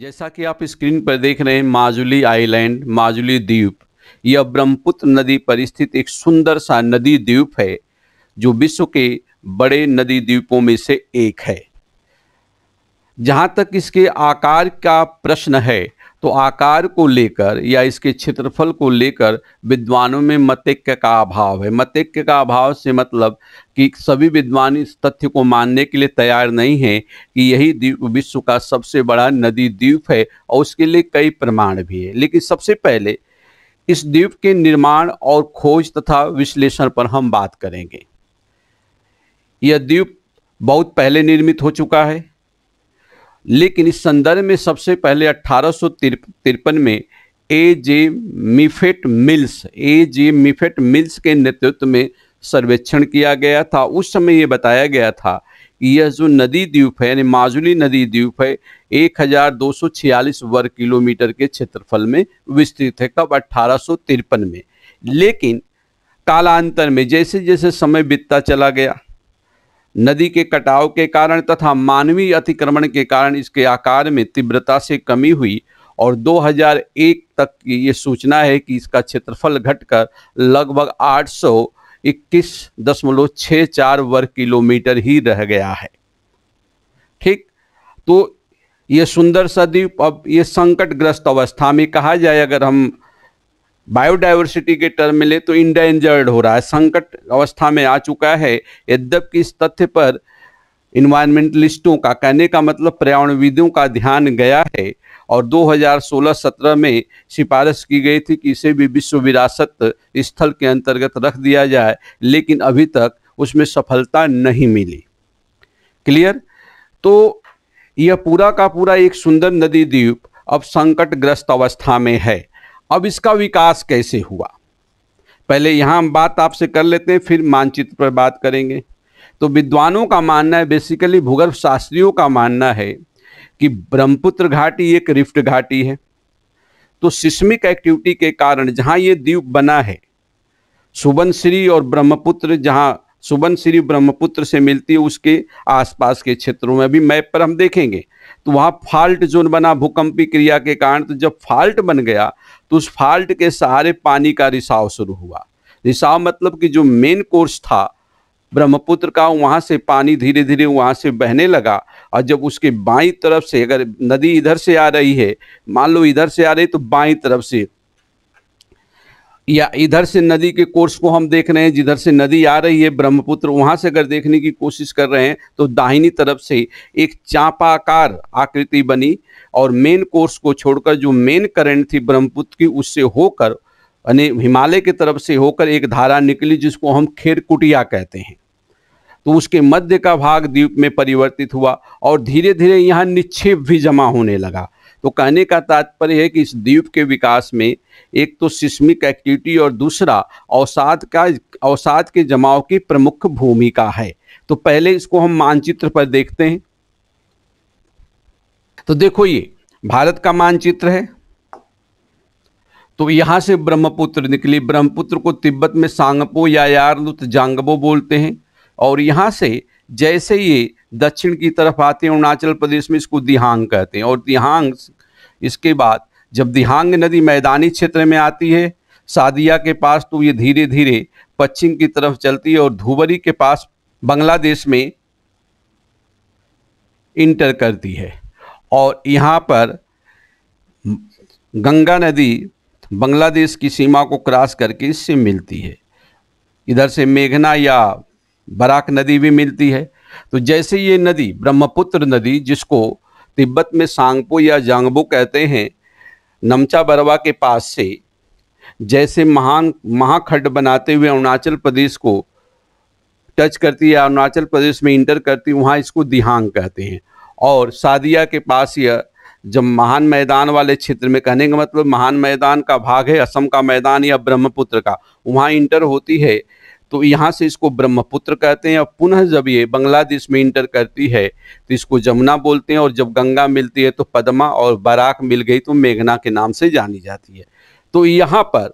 जैसा कि आप स्क्रीन पर देख रहे हैं माजुली आइलैंड माजुली द्वीप यह ब्रह्मपुत्र नदी पर स्थित एक सुंदर सा नदी द्वीप है जो विश्व के बड़े नदी द्वीपों में से एक है जहां तक इसके आकार का प्रश्न है तो आकार को लेकर या इसके क्षेत्रफल को लेकर विद्वानों में मतैक्य का अभाव है मतैक्य का अभाव से मतलब कि सभी विद्वान इस तथ्य को मानने के लिए तैयार नहीं हैं कि यही द्वीप विश्व का सबसे बड़ा नदी द्वीप है और उसके लिए कई प्रमाण भी है लेकिन सबसे पहले इस द्वीप के निर्माण और खोज तथा विश्लेषण पर हम बात करेंगे यह द्वीप बहुत पहले निर्मित हो चुका है लेकिन इस संदर्भ में सबसे पहले अट्ठारह में ए जे मिफेट मिल्स ए जे मिफेट मिल्स के नेतृत्व में सर्वेक्षण किया गया था उस समय ये बताया गया था कि यह जो नदी द्वीप है यानी माजुली नदी द्वीप है 1246 वर्ग किलोमीटर के क्षेत्रफल में विस्तृत है कब अट्ठारह में लेकिन कालांतर में जैसे जैसे समय बीतता चला गया नदी के कटाव के कारण तथा मानवीय अतिक्रमण के कारण इसके आकार में तीव्रता से कमी हुई और 2001 तक की ये सूचना है कि इसका क्षेत्रफल घटकर लगभग 821.64 वर्ग किलोमीटर ही रह गया है ठीक तो ये सुंदर सा द्वीप अब ये संकटग्रस्त अवस्था में कहा जाए अगर हम बायोडाइवर्सिटी के टर्म में ले तो इंडेंजर्ड हो रहा है संकट अवस्था में आ चुका है यद्यपि इस तथ्य पर इन्वायरमेंटलिस्टों का कहने का मतलब पर्यावरणविदों का ध्यान गया है और 2016-17 में सिफारिश की गई थी कि इसे भी विश्व विरासत स्थल के अंतर्गत रख दिया जाए लेकिन अभी तक उसमें सफलता नहीं मिली क्लियर तो यह पूरा का पूरा एक सुंदर नदी द्वीप अब संकटग्रस्त अवस्था में है अब इसका विकास कैसे हुआ पहले यहाँ हम बात आपसे कर लेते हैं फिर मानचित्र पर बात करेंगे तो विद्वानों का मानना है बेसिकली भूगर्भ शास्त्रियों का मानना है कि ब्रह्मपुत्र घाटी एक रिफ्ट घाटी है तो सिस्मिक एक्टिविटी के कारण जहाँ ये द्वीप बना है सुबनश्री और ब्रह्मपुत्र जहाँ सुबनश्री ब्रह्मपुत्र से मिलती है उसके आसपास के क्षेत्रों में अभी मैप पर हम देखेंगे तो वहाँ फॉल्ट जोन बना भूकंपी क्रिया के कारण तो जब फॉल्ट बन गया तो उस फाल्ट के सहारे पानी का रिसाव शुरू हुआ रिसाव मतलब कि जो मेन कोर्स था ब्रह्मपुत्र का वहाँ से पानी धीरे धीरे वहाँ से बहने लगा और जब उसके बाई तरफ से अगर नदी इधर से आ रही है मान लो इधर से आ रही तो बाई तरफ से या इधर से नदी के कोर्स को हम देख रहे हैं जिधर से नदी आ रही है ब्रह्मपुत्र वहां से अगर देखने की कोशिश कर रहे हैं तो दाहिनी तरफ से एक चापाकार आकृति बनी और मेन कोर्स को छोड़कर जो मेन करंट थी ब्रह्मपुत्र की उससे होकर यानी हिमालय की तरफ से होकर एक धारा निकली जिसको हम खेरकुटिया कहते हैं तो उसके मध्य का भाग द्वीप में परिवर्तित हुआ और धीरे धीरे यहाँ निक्षेप भी जमा होने लगा तो कहने का तात्पर्य है कि इस द्वीप के विकास में एक तो सिस्मिक एक्टिविटी और दूसरा अवसाद का अवसाद के जमाव की प्रमुख भूमिका है तो पहले इसको हम मानचित्र पर देखते हैं तो देखो ये भारत का मानचित्र है तो यहां से ब्रह्मपुत्र निकली ब्रह्मपुत्र को तिब्बत में सांगपो या यारलुत जांगबो बोलते हैं और यहां से जैसे ये दक्षिण की तरफ आते हैं अरुणाचल प्रदेश में इसको दिहांग कहते हैं और दिहांग इसके बाद जब दिहांग नदी मैदानी क्षेत्र में आती है सादिया के पास तो ये धीरे धीरे पश्चिम की तरफ चलती है और धुबरी के पास बांग्लादेश में इंटर करती है और यहाँ पर गंगा नदी बांग्लादेश की सीमा को क्रॉस करके इससे मिलती है इधर से मेघना या बराक नदी भी मिलती है तो जैसे ये नदी ब्रह्मपुत्र नदी जिसको तिब्बत में सांगपो या जांगबो कहते हैं नमचा बरवा के पास से जैसे महान महाखंड बनाते हुए अरुणाचल प्रदेश को टच करती है अरुणाचल प्रदेश में इंटर करती वहाँ इसको दिहांग कहते हैं और सादिया के पास यह जब महान मैदान वाले क्षेत्र में कहने का मतलब महान मैदान का भाग है असम का मैदान या ब्रह्मपुत्र का वहाँ इंटर होती है तो यहाँ से इसको ब्रह्मपुत्र कहते हैं और पुनः जब ये बांग्लादेश में इंटर करती है तो इसको जमुना बोलते हैं और जब गंगा मिलती है तो पदमा और बराक मिल गई तो मेघना के नाम से जानी जाती है तो यहाँ पर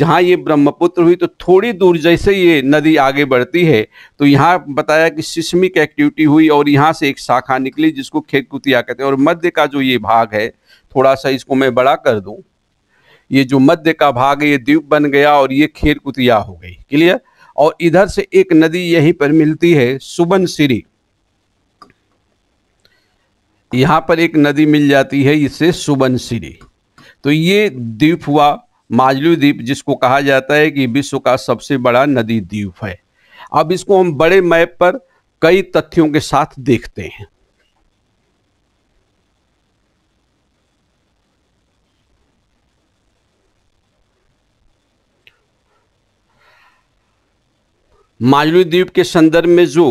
जहाँ ये ब्रह्मपुत्र हुई तो थोड़ी दूर जैसे ये नदी आगे बढ़ती है तो यहाँ बताया कि सिस्मिक एक्टिविटी हुई और यहाँ से एक शाखा निकली जिसको खेतकुतिया कहते हैं और मध्य का जो ये भाग है थोड़ा सा इसको मैं बड़ा कर दूँ ये जो मध्य का भाग है ये द्वीप बन गया और ये कुतिया हो गई क्लियर और इधर से एक नदी यहीं पर मिलती है सुबन सिरी पर एक नदी मिल जाती है इसे सुबन सिरी तो ये द्वीप हुआ माजलू द्वीप जिसको कहा जाता है कि विश्व का सबसे बड़ा नदी द्वीप है अब इसको हम बड़े मैप पर कई तथ्यों के साथ देखते हैं माजुली द्वीप के संदर्भ में जो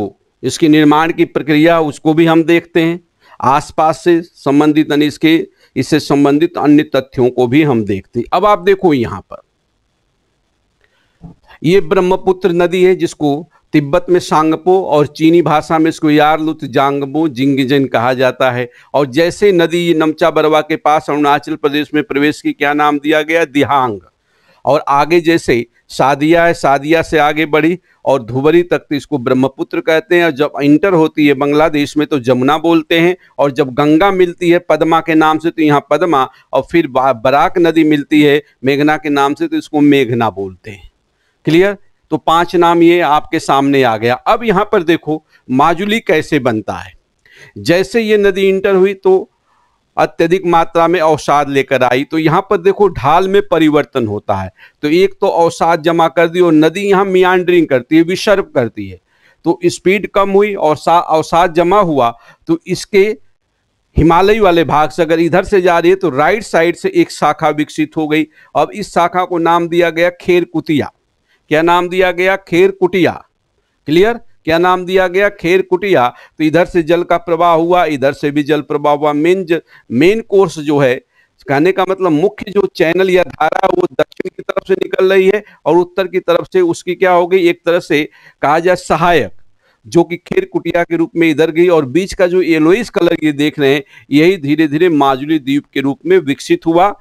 इसके निर्माण की प्रक्रिया उसको भी हम देखते हैं आसपास से संबंधित यानी इसके इससे संबंधित अन्य तथ्यों को भी हम देखते हैं अब आप देखो यहाँ पर ये ब्रह्मपुत्र नदी है जिसको तिब्बत में सांगपो और चीनी भाषा में इसको यारलुत जांगबो जिंगजन कहा जाता है और जैसे नदी नमचा बरवा के पास अरुणाचल प्रदेश में प्रवेश की क्या नाम दिया गया दिहांग और आगे जैसे सादिया है सादिया से आगे बढ़ी और धुबरी तक तो इसको ब्रह्मपुत्र कहते हैं और जब इंटर होती है बांग्लादेश में तो जमुना बोलते हैं और जब गंगा मिलती है पद्मा के नाम से तो यहाँ पद्मा और फिर बराक नदी मिलती है मेघना के नाम से तो इसको मेघना बोलते हैं क्लियर तो पांच नाम ये आपके सामने आ गया अब यहाँ पर देखो माजुली कैसे बनता है जैसे ये नदी इंटर हुई तो अत्यधिक मात्रा में अवसाद लेकर आई तो यहाँ पर देखो ढाल में परिवर्तन होता है तो एक तो अवसाद जमा कर दी और नदी यहाँ मियांड्रिंग करती है विसर्व करती है तो स्पीड कम हुई और अवसाद जमा हुआ तो इसके हिमालय वाले भाग से अगर इधर से जा रही है तो राइट साइड से एक शाखा विकसित हो गई अब इस शाखा को नाम दिया गया खेर कुतिया क्या नाम दिया गया खेर कुटिया क्लियर क्या नाम दिया गया खेर कुटिया तो इधर से जल का प्रवाह हुआ इधर से भी जल प्रवाह हुआ मेन मेन कोर्स जो है कहने का मतलब मुख्य जो चैनल या धारा वो दक्षिण की तरफ से निकल रही है और उत्तर की तरफ से उसकी क्या हो गई एक तरह से कहा जाए सहायक जो कि खेर कुटिया के रूप में इधर गई और बीच का जो येलोइस कलर ये देख रहे हैं यही धीरे धीरे माजुली द्वीप के रूप में विकसित हुआ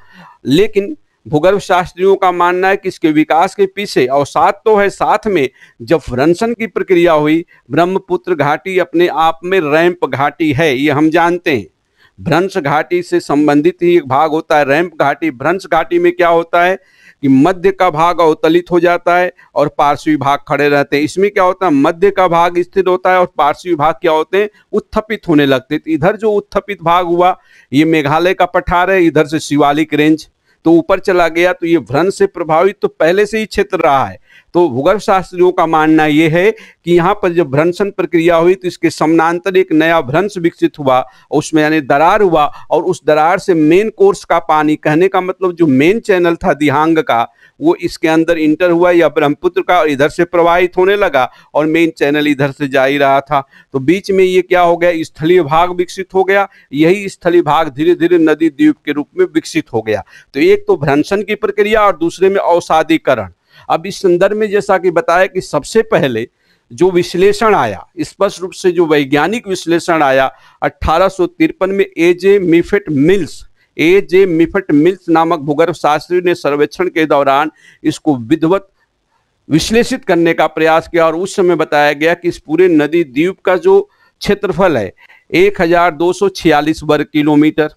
लेकिन भूगर्भ शास्त्रियों का मानना है कि इसके विकास के पीछे अवसाद तो है साथ में जब रंसन की प्रक्रिया हुई ब्रह्मपुत्र घाटी अपने आप में रैंप घाटी है ये हम जानते हैं भ्रंश घाटी से संबंधित ही एक भाग होता है रैंप घाटी भ्रंश घाटी में क्या होता है कि मध्य का भाग अवतलित हो जाता है और पार्श्वी भाग खड़े रहते हैं इसमें क्या होता है मध्य का भाग स्थिर होता है और पार्श्वी भाग क्या होते हैं उत्थपित होने लगते हैं इधर जो उत्थपित भाग हुआ ये मेघालय का पठार है इधर से शिवालिक रेंज तो ऊपर चला गया तो ये भ्रंश से प्रभावित तो पहले से ही क्षेत्र रहा है तो भूगर्भ शास्त्रियों का मानना यह है कि यहाँ पर जब भ्रंशन प्रक्रिया हुई तो इसके समानांतर एक नया भ्रंश विकसित हुआ उसमें यानी दरार हुआ और उस दरार से मेन कोर्स का पानी कहने का मतलब जो मेन चैनल था दिहांग का वो इसके अंदर इंटर हुआ या ब्रह्मपुत्र का और इधर से प्रवाहित होने लगा और मेन चैनल इधर से जा ही रहा था तो बीच में ये क्या हो गया स्थलीय भाग विकसित हो गया यही स्थलीय भाग धीरे धीरे नदी द्वीप के रूप में विकसित हो गया तो एक तो भ्रंशन की प्रक्रिया और दूसरे में औसादीकरण अब इस संदर्भ में जैसा कि बताया कि सबसे पहले जो विश्लेषण आया स्पष्ट रूप से जो वैज्ञानिक विश्लेषण आया अठारह में एजे मिफेट मिल्स ए जे मिफट मिल्स नामक भूगर्भ शास्त्री ने सर्वेक्षण के दौरान इसको विधवत विश्लेषित करने का प्रयास किया और उस समय बताया गया कि इस पूरे नदी द्वीप का जो क्षेत्रफल है एक हजार दो सौ छियालीस वर्ग किलोमीटर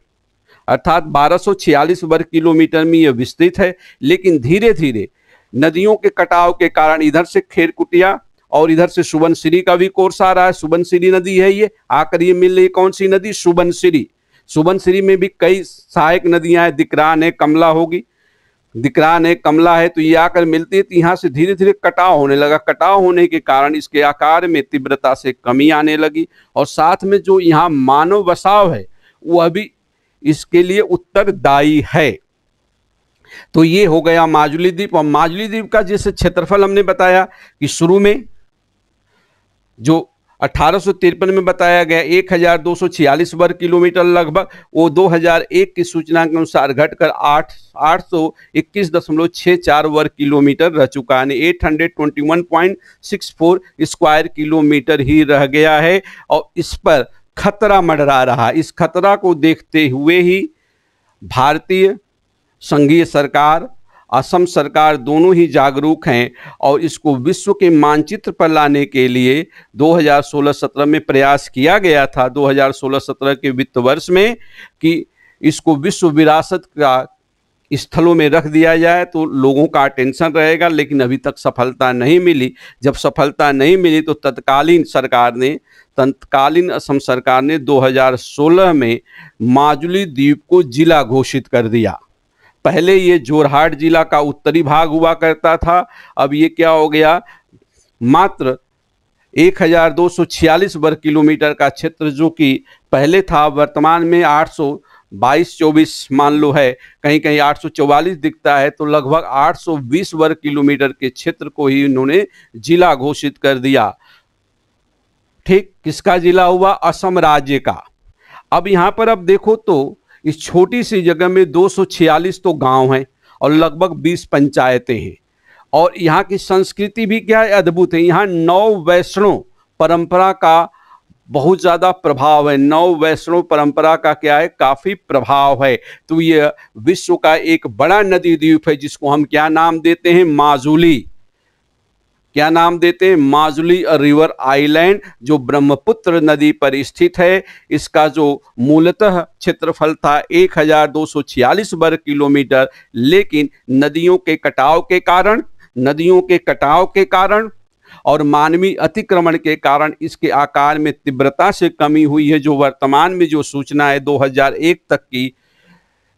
अर्थात बारह छियालीस वर्ग किलोमीटर में यह विस्तृत है लेकिन धीरे धीरे नदियों के कटाव के कारण इधर से खेरकुटिया और इधर से सुबनसिरी का भी कोर्स आ रहा है सुबनसिरी नदी है ये आकर ये मिल रही कौन सी नदी सुबनसिरी सुबनश्री में भी कई सहायक नदियां हैं दिकरान है कमला होगी दिकरान है कमला है तो ये आकर मिलती है तो यहाँ से धीरे धीरे कटाव होने लगा कटाव होने के कारण इसके आकार में तीव्रता से कमी आने लगी और साथ में जो यहाँ मानव बसाव है वह भी इसके लिए उत्तरदायी है तो ये हो गया माजुली द्वीप और माजुली द्वीप का जैसे क्षेत्रफल हमने बताया कि शुरू में जो अठारह में बताया गया एक हजार दो सौ छियालीस वर्ग किलोमीटर लगभग वो 2001 की सूचना के अनुसार घटकर आठ आठ सौ इक्कीस दशमलव छः चार वर्ग किलोमीटर रह चुका है eight hundred twenty one point six four square kilometre ही रह गया है और इस पर खतरा मंडरा रहा इस खतरा को देखते हुए ही भारतीय संघीय सरकार असम सरकार दोनों ही जागरूक हैं और इसको विश्व के मानचित्र पर लाने के लिए 2016-17 में प्रयास किया गया था 2016-17 के वित्त वर्ष में कि इसको विश्व विरासत का स्थलों में रख दिया जाए तो लोगों का अटेंशन रहेगा लेकिन अभी तक सफलता नहीं मिली जब सफलता नहीं मिली तो तत्कालीन सरकार ने तत्कालीन असम सरकार ने 2016 में माजुली द्वीप को जिला घोषित कर दिया पहले ये जोरहाट जिला का उत्तरी भाग हुआ करता था अब ये क्या हो गया मात्र 1246 वर्ग किलोमीटर का क्षेत्र जो कि पहले था वर्तमान में 822 24 मान लो है कहीं कहीं 844 दिखता है तो लगभग 820 वर्ग किलोमीटर के क्षेत्र को ही उन्होंने जिला घोषित कर दिया ठीक किसका जिला हुआ असम राज्य का अब यहाँ पर अब देखो तो इस छोटी सी जगह में 246 तो गांव हैं और लगभग 20 पंचायतें हैं और यहाँ की संस्कृति भी क्या है अद्भुत है यहाँ नौ वैष्णव परंपरा का बहुत ज़्यादा प्रभाव है नौ वैष्णव परंपरा का क्या है काफ़ी प्रभाव है तो ये विश्व का एक बड़ा नदी द्वीप है जिसको हम क्या नाम देते हैं माजुली क्या नाम देते हैं माजुली रिवर आइलैंड जो ब्रह्मपुत्र नदी पर स्थित है इसका जो मूलतः क्षेत्रफल था 1246 वर्ग किलोमीटर लेकिन नदियों के कटाव के कारण नदियों के कटाव के कारण और मानवीय अतिक्रमण के कारण इसके आकार में तीव्रता से कमी हुई है जो वर्तमान में जो सूचना है 2001 तक की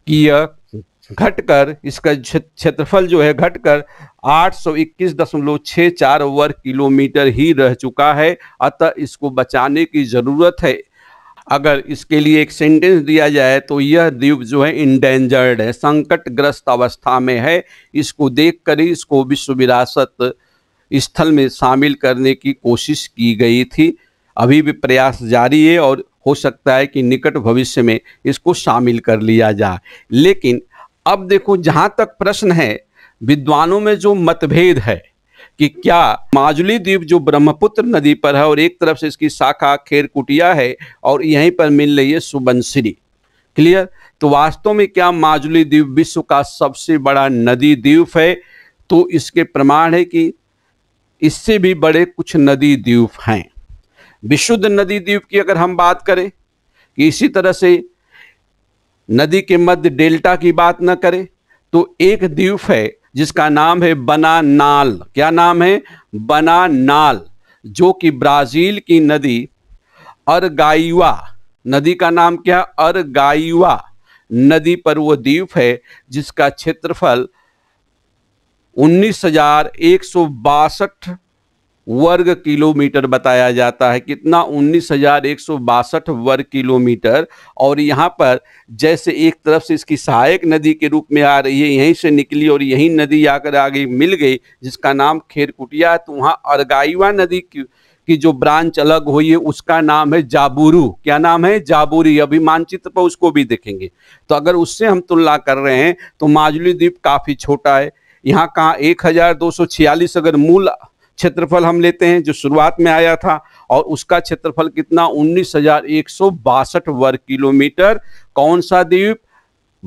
कि यह घटकर इसका क्षेत्रफल जो है घटकर 821.64 वर्ग किलोमीटर ही रह चुका है अतः इसको बचाने की ज़रूरत है अगर इसके लिए एक सेंटेंस दिया जाए तो यह द्वीप जो है इंडेंजर्ड है संकटग्रस्त अवस्था में है इसको देखकर ही इसको विश्व विरासत स्थल में शामिल करने की कोशिश की गई थी अभी भी प्रयास जारी है और हो सकता है कि निकट भविष्य में इसको शामिल कर लिया जाए लेकिन अब देखो जहाँ तक प्रश्न है विद्वानों में जो मतभेद है कि क्या माजुली द्वीप जो ब्रह्मपुत्र नदी पर है और एक तरफ से इसकी शाखा खेरकुटिया है और यहीं पर मिल रही है सुबनसिरी क्लियर तो वास्तव में क्या माजुली द्वीप विश्व का सबसे बड़ा नदी द्वीप है तो इसके प्रमाण है कि इससे भी बड़े कुछ नदी द्वीप हैं विशुद्ध नदी द्वीप की अगर हम बात करें कि इसी तरह से नदी के मध्य डेल्टा की बात न करें तो एक द्वीप है जिसका नाम है बना नाल क्या नाम है बना नाल जो कि ब्राज़ील की नदी अरगाइवा नदी का नाम क्या अरगाइवा नदी पर वो द्वीप है जिसका क्षेत्रफल उन्नीस हजार एक सौ बासठ वर्ग किलोमीटर बताया जाता है कितना उन्नीस हजार एक सौ बासठ वर्ग किलोमीटर और यहाँ पर जैसे एक तरफ से इसकी सहायक नदी के रूप में आ रही है यहीं से निकली और यहीं नदी आकर आगे मिल गई जिसका नाम खेरकुटिया है तो वहाँ अरगाइवा नदी की की जो ब्रांच अलग हुई है उसका नाम है जाबुरू क्या नाम है जाबुरी अभी मानचित्र पर उसको भी देखेंगे तो अगर उससे हम तुलना कर रहे हैं तो माजुली द्वीप काफ़ी छोटा है यहाँ कहाँ एक हज़ार दो सौ छियालीस अगर मूल क्षेत्रफल हम लेते हैं जो शुरुआत में आया था और उसका क्षेत्रफल कितना उन्नीस वर्ग किलोमीटर कौन सा द्वीप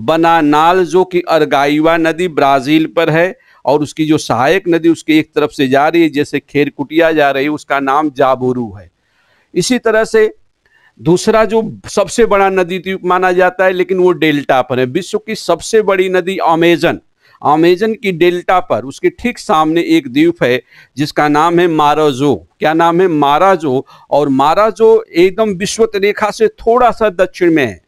बनानाल जो कि अरगाइवा नदी ब्राज़ील पर है और उसकी जो सहायक नदी उसके एक तरफ से जा रही है जैसे खेरकुटिया जा रही है उसका नाम जाबोरू है इसी तरह से दूसरा जो सबसे बड़ा नदी द्वीप माना जाता है लेकिन वो डेल्टा पर है विश्व की सबसे बड़ी नदी अमेजन अमेजन की डेल्टा पर उसके ठीक सामने एक द्वीप है जिसका नाम है माराजो क्या नाम है माराजो और माराजो एकदम विश्वत रेखा से थोड़ा सा दक्षिण में है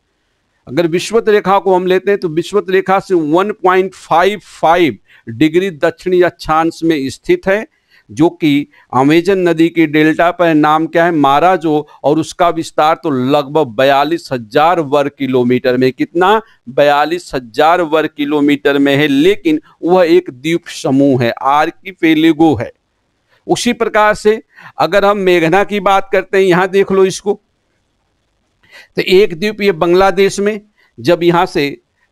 अगर विश्वत रेखा को हम लेते हैं तो विश्वत रेखा से 1.55 डिग्री दक्षिणी अक्षांश में स्थित है जो कि अमेजन नदी के डेल्टा पर नाम क्या है मारा जो और उसका विस्तार तो लगभग बयालीस हजार वर्ग किलोमीटर में कितना बयालीस हजार वर्ग किलोमीटर में है लेकिन वह एक द्वीप समूह है आर की फेलेगो है उसी प्रकार से अगर हम मेघना की बात करते हैं यहां देख लो इसको तो एक द्वीप ये बांग्लादेश में जब यहाँ से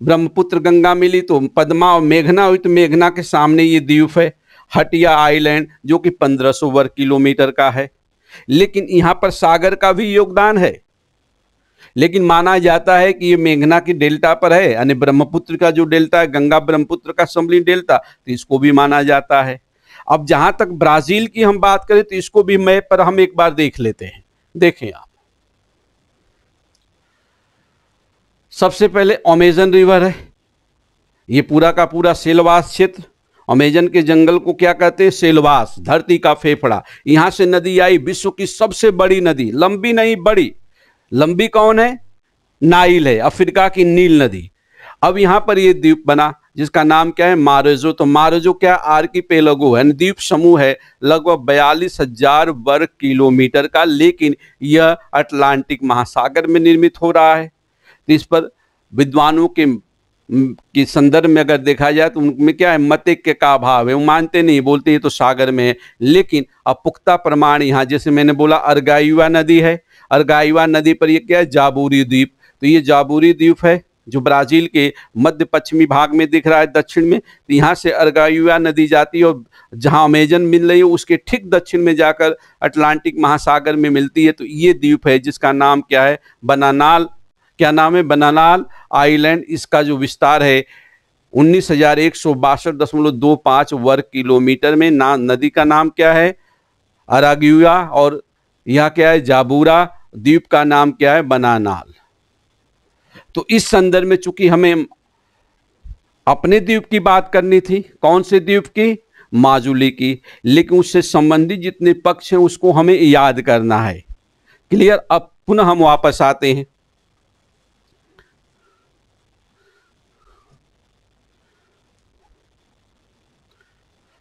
ब्रह्मपुत्र गंगा मिली तो पदमा और मेघना हुई तो मेघना के सामने ये द्वीप है हटिया आइलैंड जो कि 1500 वर्ग किलोमीटर का है लेकिन यहाँ पर सागर का भी योगदान है लेकिन माना जाता है कि ये मेघना की डेल्टा पर है यानी ब्रह्मपुत्र का जो डेल्टा है गंगा ब्रह्मपुत्र का समली डेल्टा तो इसको भी माना जाता है अब जहाँ तक ब्राज़ील की हम बात करें तो इसको भी मैप पर हम एक बार देख लेते हैं देखें आप सबसे पहले ओमेजन रिवर है ये पूरा का पूरा सेलवास क्षेत्र अमेजन के जंगल को क्या कहते हैं सेलवास धरती का फेफड़ा यहां से नदी आई विश्व की सबसे बड़ी नदी लंबी नहीं बड़ी लंबी कौन है नाइल है अफ्रीका की नील नदी अब यहां पर ये द्वीप बना जिसका नाम क्या है मारेजो तो मारेजो क्या आर की पेलगो है द्वीप समूह है लगभग बयालीस हजार वर्ग किलोमीटर का लेकिन यह अटलांटिक महासागर में निर्मित हो रहा है तो इस पर विद्वानों के के संदर्भ में अगर देखा जाए तो उनमें क्या है मत के का अभाव है वो मानते नहीं बोलते ये तो सागर में है लेकिन अब पुख्ता प्रमाण यहाँ जैसे मैंने बोला अर्गायुआ नदी है अर्गायुआ नदी पर यह क्या है जाबूरी द्वीप तो ये जाबूरी द्वीप है जो ब्राज़ील के मध्य पश्चिमी भाग में दिख रहा है दक्षिण में तो यहाँ से अर्गायुआ नदी जाती है और जहाँ अमेजन मिल रही है उसके ठीक दक्षिण में जाकर अटलांटिक महासागर में मिलती है तो ये द्वीप है जिसका नाम क्या है बनानाल क्या नाम है बनानाल आइलैंड इसका जो विस्तार है उन्नीस हजार एक सौ बासठ दशमलव दो वर्ग किलोमीटर में ना नदी का नाम क्या है अरागुआ और यह क्या है जाबूरा द्वीप का नाम क्या है बनानाल तो इस संदर्भ में चूंकि हमें अपने द्वीप की बात करनी थी कौन से द्वीप की माजुली की लेकिन उससे संबंधित जितने पक्ष हैं उसको हमें याद करना है क्लियर अब पुनः हम वापस आते हैं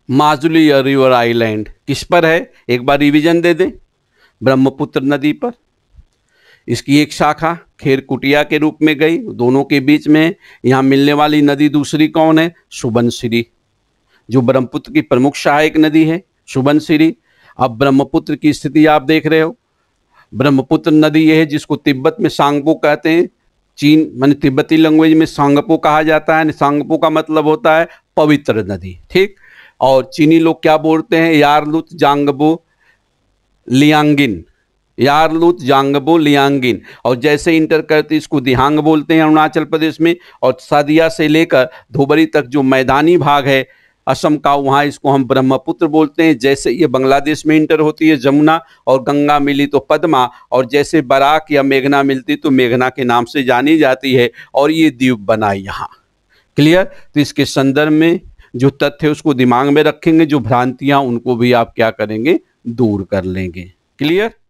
माजुली रिवर आइलैंड किस पर है एक बार रिवीजन दे दें ब्रह्मपुत्र नदी पर इसकी एक शाखा खेर कुटिया के रूप में गई दोनों के बीच में यहाँ मिलने वाली नदी दूसरी कौन है सुबनसिरी जो ब्रह्मपुत्र की प्रमुख सहायक नदी है सुबनसिरी अब ब्रह्मपुत्र की स्थिति आप देख रहे हो ब्रह्मपुत्र नदी यह है जिसको तिब्बत में सांगपो कहते हैं चीन मान तिब्बती लैंग्वेज में सांगपो कहा जाता है सांगपो का मतलब होता है पवित्र नदी ठीक और चीनी लोग क्या बोलते हैं यारलुत जांगबो लियांगिन यारलुत जांगबो लियांगिन और जैसे इंटर करते इसको दिहांग बोलते हैं अरुणाचल प्रदेश में और सदिया से लेकर धोबरी तक जो मैदानी भाग है असम का वहाँ इसको हम ब्रह्मपुत्र बोलते हैं जैसे ये बांग्लादेश में इंटर होती है जमुना और गंगा मिली तो पद्मा और जैसे बराक या मेघना मिलती तो मेघना के नाम से जानी जाती है और ये द्वीप बना यहाँ क्लियर तो इसके संदर्भ में जो तथ्य उसको दिमाग में रखेंगे जो भ्रांतियां उनको भी आप क्या करेंगे दूर कर लेंगे क्लियर